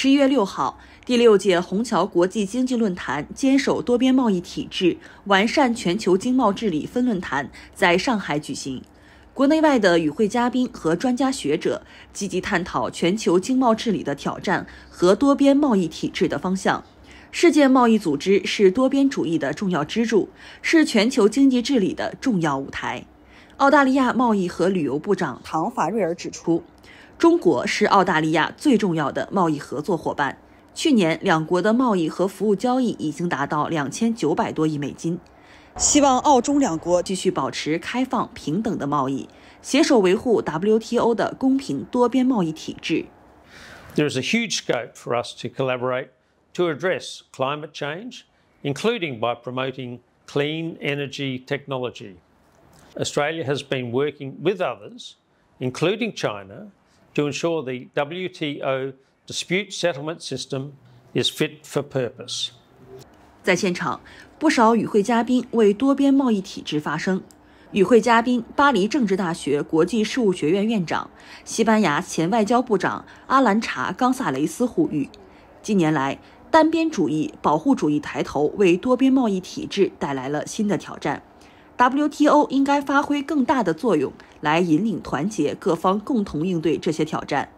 十一月六号，第六届虹桥国际经济论坛“坚守多边贸易体制，完善全球经贸治理”分论坛在上海举行。国内外的与会嘉宾和专家学者积极探讨全球经贸治理的挑战和多边贸易体制的方向。世界贸易组织是多边主义的重要支柱，是全球经济治理的重要舞台。澳大利亚贸易和旅游部长唐·华瑞尔指出，中国是澳大利亚最重要的贸易合作伙伴。去年，两国的贸易和服务交易已经达到两千九百多亿美金。希望澳中两国继续保持开放平等的贸易，携手维护 WTO 的公平多边贸易体制。There is a huge scope for us to collaborate to address climate change, including by promoting clean energy technology. Australia has been working with others, including China, to ensure the WTO dispute settlement system is fit for purpose. 在现场，不少与会嘉宾为多边贸易体制发声。与会嘉宾巴黎政治大学国际事务学院院长、西班牙前外交部长阿兰查冈萨雷斯呼吁，近年来，单边主义、保护主义抬头为多边贸易体制带来了新的挑战。WTO 应该发挥更大的作用，来引领团结各方，共同应对这些挑战。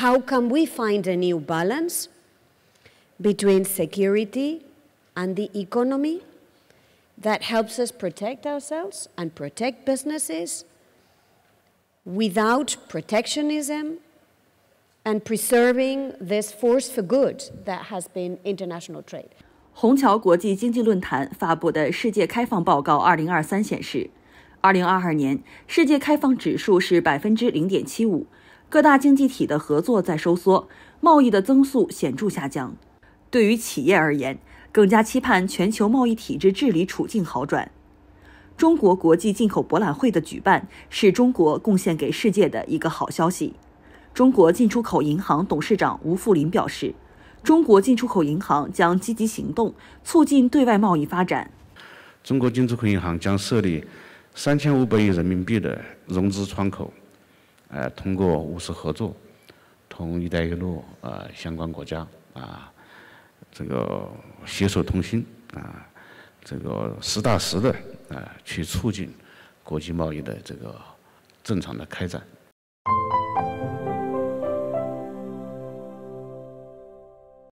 How can we find a new balance between security and the economy that helps us protect ourselves and protect businesses without protectionism and preserving this force for good that has been international trade? 虹桥国际经济论坛发布的《世界开放报告2023》显示，2022年世界开放指数是百分之零点七五，各大经济体的合作在收缩，贸易的增速显著下降。对于企业而言，更加期盼全球贸易体制治理处境好转。中国国际进口博览会的举办是中国贡献给世界的一个好消息。中国进出口银行董事长吴富林表示。中国进出口银行将积极行动，促进对外贸易发展。中国进出口银行将设立三千五百亿人民币的融资窗口，呃，通过务实合作，同“一带一路”呃相关国家啊，这个携手同心啊，这个实打实的啊，去促进国际贸易的这个正常的开展。